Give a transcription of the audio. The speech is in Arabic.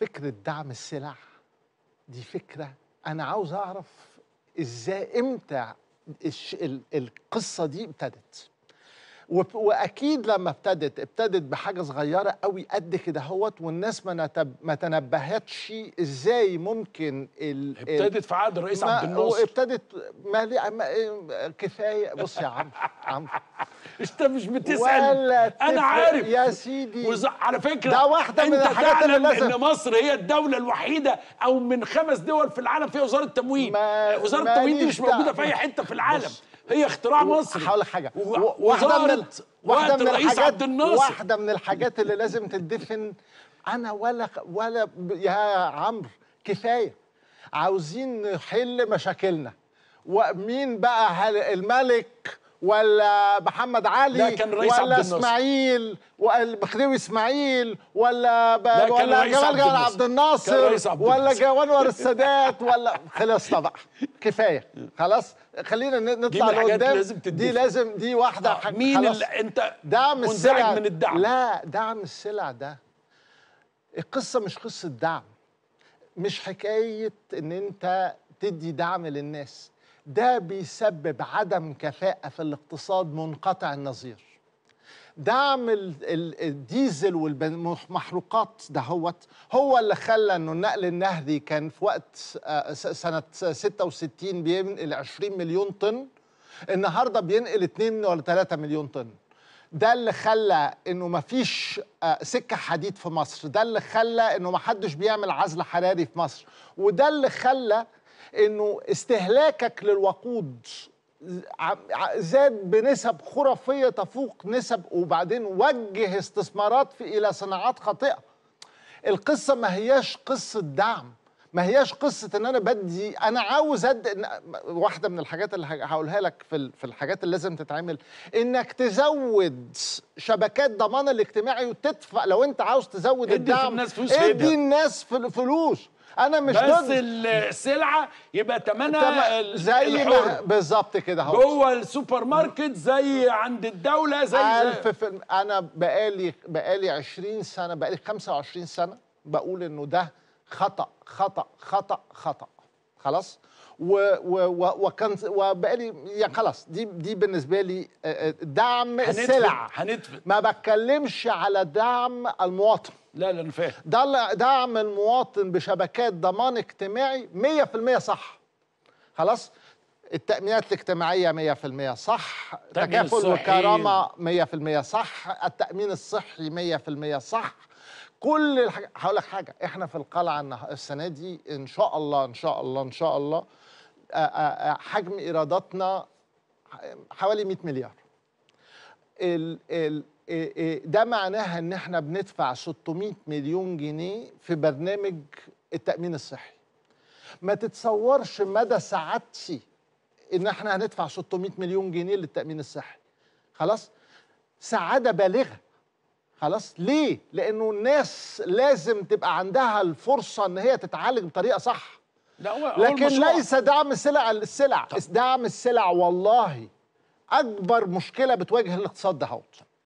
فكره دعم السلع دي فكره انا عاوز اعرف ازاي امتى القصه دي ابتدت واكيد لما ابتدت ابتدت بحاجه صغيره قوي قد كده اهوت والناس ما نتب... ما تنبهتش ازاي ممكن ال... ابتدت في عقد الرئيس عبد الناصر وابتدت ما, لي... ما... إيه، كفايه بص يا عم عم انت مش بتسال انا عارف يا سيدي وز... على فكره ده واحده من الحاجات اللي ان مصر هي الدوله الوحيده او من خمس دول في العالم فيها وزاره تموين وزاره التموين دي مش موجوده في اي حته في العالم بص. هي اختراع مصري هقول لك حاجه واحده من واحده من الحاجات واحده من الحاجات اللي لازم تدفن انا ولا ولا يا عمرو كفايه عاوزين نحل مشاكلنا ومين بقى الملك ولا محمد علي كان رئيس ولا اسماعيل وخديوي اسماعيل ولا ب... ولا جمال عبد, عبد الناصر ولا جوانور السادات ولا خلاص طبعا كفايه خلاص خلينا نطلع لقدام لازم دي لازم دي واحده آه. مين اللي انت دعم السلع من الدعم لا دعم السلع ده القصه مش قصه دعم مش حكايه ان انت تدي دعم للناس ده بيسبب عدم كفاءة في الاقتصاد منقطع النظير دعم الديزل والمحروقات دهوت هو اللي خلى انه النقل النهري كان في وقت آه، سنه 66 بينقل 20 مليون طن النهارده بينقل 2 ولا 3 مليون طن ده اللي خلى انه ما فيش آه، سكه حديد في مصر ده اللي خلى انه ما حدش بيعمل عزل حراري في مصر وده اللي خلى انه استهلاكك للوقود زاد بنسب خرافيه تفوق نسب وبعدين وجه استثمارات في الى صناعات خاطئه القصه ما هياش قصه دعم ما هياش قصه ان انا بدي انا عاوز أد... واحده من الحاجات اللي هقولها لك في في الحاجات اللي لازم تتعمل انك تزود شبكات ضمان الاجتماعي وتدفع لو انت عاوز تزود ادي الدعم الناس فلوس ادي الناس فلوس انا مش بس ضد السلعه يبقى ثمنها زي بالظبط كده هو جوه السوبر ماركت زي عند الدوله زي ألف في انا بقالي بقالي 20 سنه بقالي 25 سنه بقول انه ده خطا خطا خطا خطا خلاص و و وكان وبقالي يعني خلاص دي دي بالنسبه لي دعم السلع هندفن ما بتكلمش على دعم المواطن لا لا انا فاهم دعم المواطن بشبكات ضمان اجتماعي 100% صح خلاص التأمينات الاجتماعية 100% صح تكافل الكرامة 100% صح التأمين الصحي 100% صح كل الحاجة هقول لك حاجه احنا في القلعه السنه دي ان شاء الله ان شاء الله ان شاء الله حجم ايراداتنا حوالي 100 مليار ال ال ده معناها ان احنا بندفع 600 مليون جنيه في برنامج التامين الصحي ما تتصورش مدى سعادتي ان احنا هندفع 600 مليون جنيه للتامين الصحي خلاص سعاده بالغه خلاص ليه لانه الناس لازم تبقى عندها الفرصه ان هي تتعالج بطريقه صح لا هو لكن هو ليس دعم السلع السلع طب. دعم السلع والله اكبر مشكله بتواجه الاقتصاد ده